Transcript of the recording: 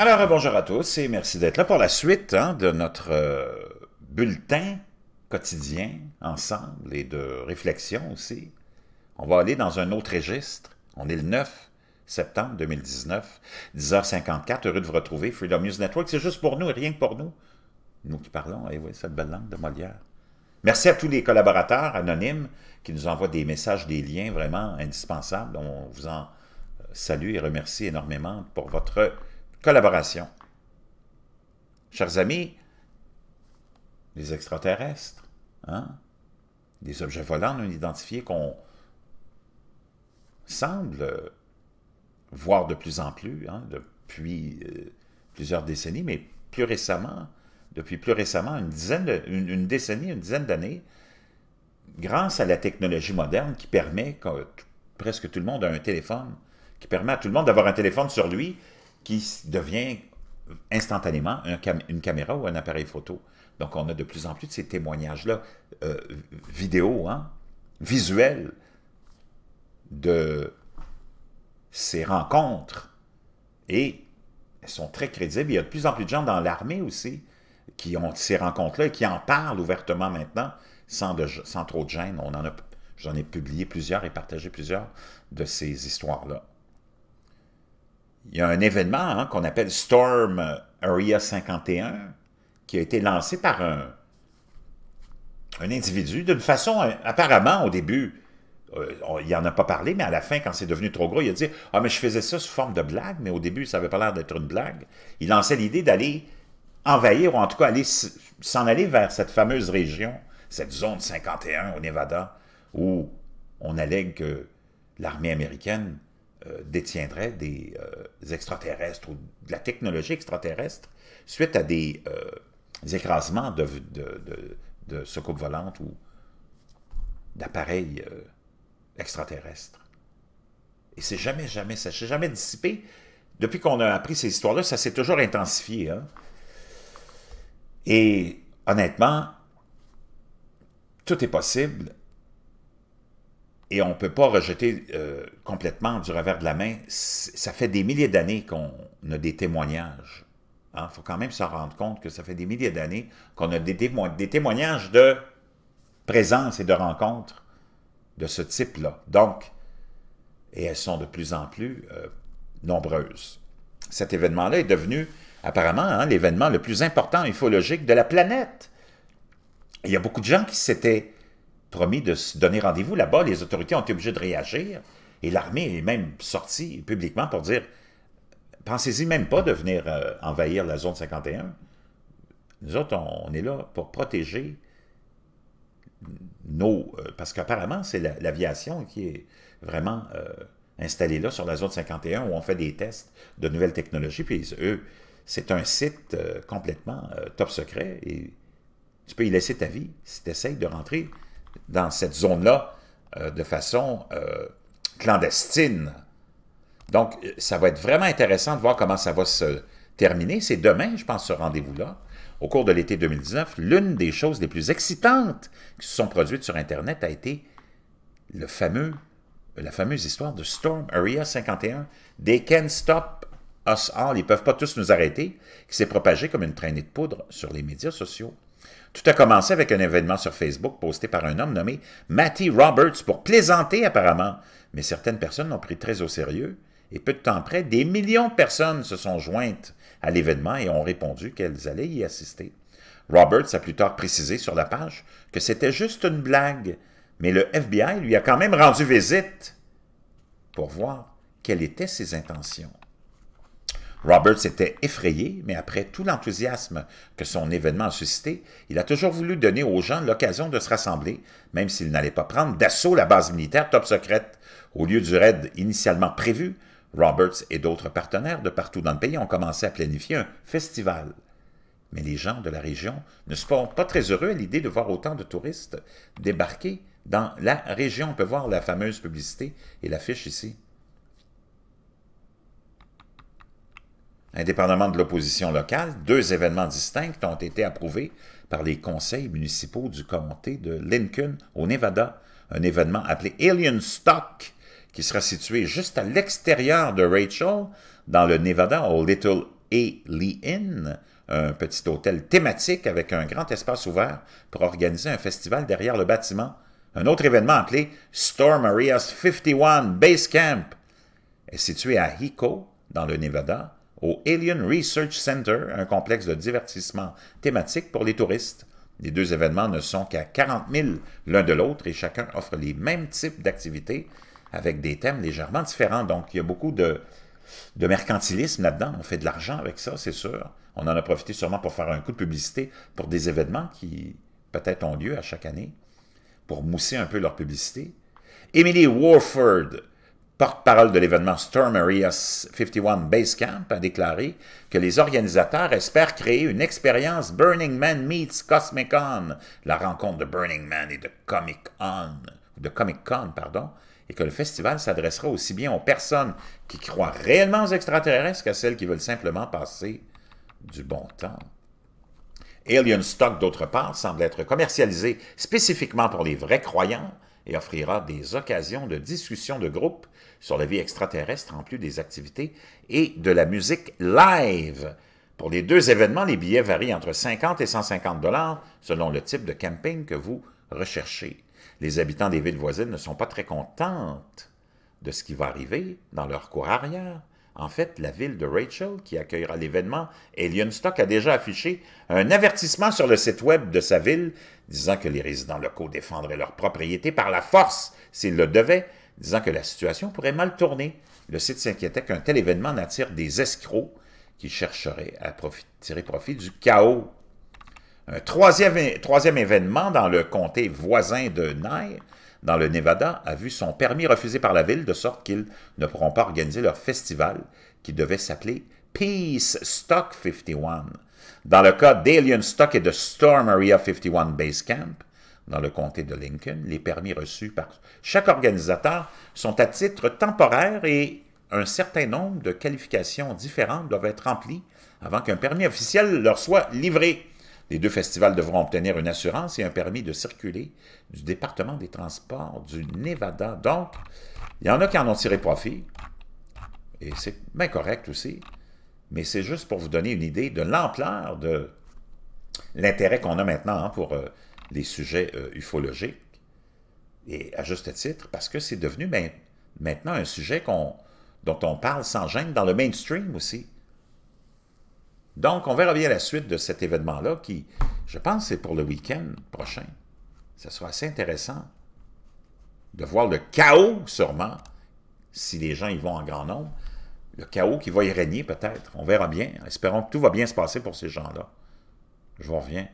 Alors, bonjour à tous et merci d'être là pour la suite hein, de notre euh, bulletin quotidien ensemble et de réflexion aussi. On va aller dans un autre registre. On est le 9 septembre 2019, 10h54. Heureux de vous retrouver. Freedom News Network, c'est juste pour nous et rien que pour nous. Nous qui parlons, et eh oui, cette belle langue de Molière. Merci à tous les collaborateurs anonymes qui nous envoient des messages, des liens vraiment indispensables. On vous en salue et remercie énormément pour votre Collaboration. Chers amis, les extraterrestres, hein? des objets volants non identifiés qu'on semble voir de plus en plus hein, depuis euh, plusieurs décennies, mais plus récemment, depuis plus récemment, une, dizaine une, décennie, une dizaine d'années, grâce à la technologie moderne qui permet, presque tout le monde a un téléphone, qui permet à tout le monde d'avoir un téléphone sur lui qui devient instantanément une caméra ou un appareil photo. Donc, on a de plus en plus de ces témoignages-là, euh, vidéo, hein, visuels, de ces rencontres. Et elles sont très crédibles. Il y a de plus en plus de gens dans l'armée aussi qui ont ces rencontres-là et qui en parlent ouvertement maintenant, sans, sans trop de gêne. On en a, j'en ai publié plusieurs et partagé plusieurs de ces histoires-là il y a un événement hein, qu'on appelle Storm Area 51 qui a été lancé par un, un individu d'une façon, euh, apparemment au début, il euh, on, il n'en a pas parlé, mais à la fin, quand c'est devenu trop gros, il a dit « Ah, mais je faisais ça sous forme de blague, mais au début, ça n'avait pas l'air d'être une blague. » Il lançait l'idée d'aller envahir, ou en tout cas aller s'en aller vers cette fameuse région, cette zone 51 au Nevada, où on allègue que l'armée américaine euh, détiendraient des euh, extraterrestres ou de la technologie extraterrestre suite à des, euh, écrasements de, de, de, volantes ou d'appareils extraterrestres. Et c'est jamais, jamais, ça s'est jamais dissipé. Depuis qu'on a appris ces histoires-là, ça s'est toujours intensifié. Hein. Et honnêtement, tout est possible et on ne peut pas rejeter euh, complètement du revers de la main. Ça fait des milliers d'années qu'on a des témoignages. Il hein. faut quand même s'en rendre compte que ça fait des milliers d'années qu'on a des, des, témoignages de présence et de rencontres de ce type-là. Donc, et elles sont de plus en plus euh, nombreuses. Cet événement-là est devenu apparemment hein, l'événement le plus important ufologique de la planète. Il y a beaucoup de gens qui s'étaient promis de se donner rendez-vous là-bas. Les autorités ont été obligées de réagir. Et l'armée est même sortie publiquement pour dire pensez-y même pas de venir euh, envahir la zone 51. Nous autres, on, est là pour protéger nos... Euh, parce qu'apparemment, c'est l'aviation qui est vraiment euh, installée là sur la zone 51 où on fait des tests de nouvelles technologies. Puis eux, c'est un site complètement top secret et tu peux y laisser ta vie si tu de rentrer dans cette zone-là euh, de façon euh, clandestine. Donc, euh, ça va être vraiment intéressant de voir comment ça va se terminer. C'est demain, je pense, ce rendez-vous-là. Au cours de l'été 2019, l'une des choses les plus excitantes qui se sont produites sur Internet a été le fameux, la fameuse histoire de Storm Area 51. They can't stop us all, ils ne peuvent pas tous nous arrêter, qui s'est propagée comme une traînée de poudre sur les médias sociaux. Tout a commencé avec un événement sur Facebook posté par un homme nommé Matty Roberts pour plaisanter apparemment, mais certaines personnes l'ont pris très au sérieux et peu de temps après, des millions de personnes se sont jointes à l'événement et ont répondu qu'elles allaient y assister. Roberts a plus tard précisé sur la page que c'était juste une blague, mais le FBI lui a quand même rendu visite pour voir quelles étaient ses intentions. Roberts était effrayé, mais après tout l'enthousiasme que son événement a suscité, il a toujours voulu donner aux gens l'occasion de se rassembler, même s'il n'allait pas prendre d'assaut la base militaire top secrète. Au lieu du raid initialement prévu, Roberts et d'autres partenaires de partout dans le pays ont commencé à planifier un festival. Mais les gens de la région ne sont pas très heureux à l'idée de voir autant de touristes débarquer dans la région. On peut voir la fameuse publicité et l'affiche ici. Indépendamment de l'opposition locale, deux événements distincts ont été approuvés par les conseils municipaux du comté de Lincoln au Nevada, un événement appelé Alien Stock, qui sera situé juste à l'extérieur de Rachel, dans le Nevada, au Little Inn, un petit hôtel thématique avec un grand espace ouvert pour organiser un festival derrière le bâtiment. Un autre événement appelé Storm Areas 51 Base Camp est situé à Hico, dans le Nevada, au Alien Research Center, un complexe de divertissement thématique pour les touristes. Les deux événements ne sont qu'à 40 000 l'un de l'autre et chacun offre les mêmes types d'activités avec des thèmes légèrement différents. Donc, il y a beaucoup de, de mercantilisme là-dedans. On fait de l'argent avec ça, c'est sûr. On en a profité sûrement pour faire un coup de publicité pour des événements qui peut-être ont lieu à chaque année, pour mousser un peu leur publicité. Emily Warford, porte-parole de l'événement Storm Area 51 Base Camp a déclaré que les organisateurs espèrent créer une expérience Burning Man meets Cosmic la rencontre de Burning Man et de Comic On, de Comic Con, pardon, et que le festival s'adressera aussi bien aux personnes qui croient réellement aux extraterrestres qu'à celles qui veulent simplement passer du bon temps. Alien Stock, d'autre part, semble être commercialisé spécifiquement pour les vrais croyants, et offrira des occasions de discussion de groupe sur la vie extraterrestre en plus des activités et de la musique live. Pour les deux événements, les billets varient entre 50 et 150 dollars selon le type de camping que vous recherchez. Les habitants des villes voisines ne sont pas très contentes de ce qui va arriver dans leur cour arrière en fait, la ville de Rachel, qui accueillera l'événement, Alienstock, a déjà affiché un avertissement sur le site web de sa ville, disant que les résidents locaux défendraient leur propriété par la force s'ils le devaient, disant que la situation pourrait mal tourner. Le site s'inquiétait qu'un tel événement n'attire des escrocs qui chercheraient à tirer profit du chaos. Un troisième, troisième événement dans le comté voisin de Nye, dans le Nevada a vu son permis refusé par la ville de sorte qu'ils ne pourront pas organiser leur festival qui devait s'appeler Peace Stock 51. Dans le cas d'Alien Stock et de Storm Area 51 Base Camp, dans le comté de Lincoln, les permis reçus par chaque organisateur sont à titre temporaire et un certain nombre de qualifications différentes doivent être remplies avant qu'un permis officiel leur soit livré. Les deux festivals devront obtenir une assurance et un permis de circuler du département des transports du Nevada. Donc, il y en a qui en ont tiré profit, et c'est bien correct aussi, mais c'est juste pour vous donner une idée de l'ampleur de l'intérêt qu'on a maintenant hein, pour euh, les sujets euh, ufologiques, et à juste titre, parce que c'est devenu maintenant un sujet dont on parle sans gêne dans le mainstream aussi. Donc, on verra bien la suite de cet événement-là qui, je pense, c'est pour le week-end prochain. Ce sera assez intéressant de voir le chaos, sûrement, si les gens y vont en grand nombre, le chaos qui va y régner peut-être. On verra bien. Espérons que tout va bien se passer pour ces gens-là. Je vous reviens.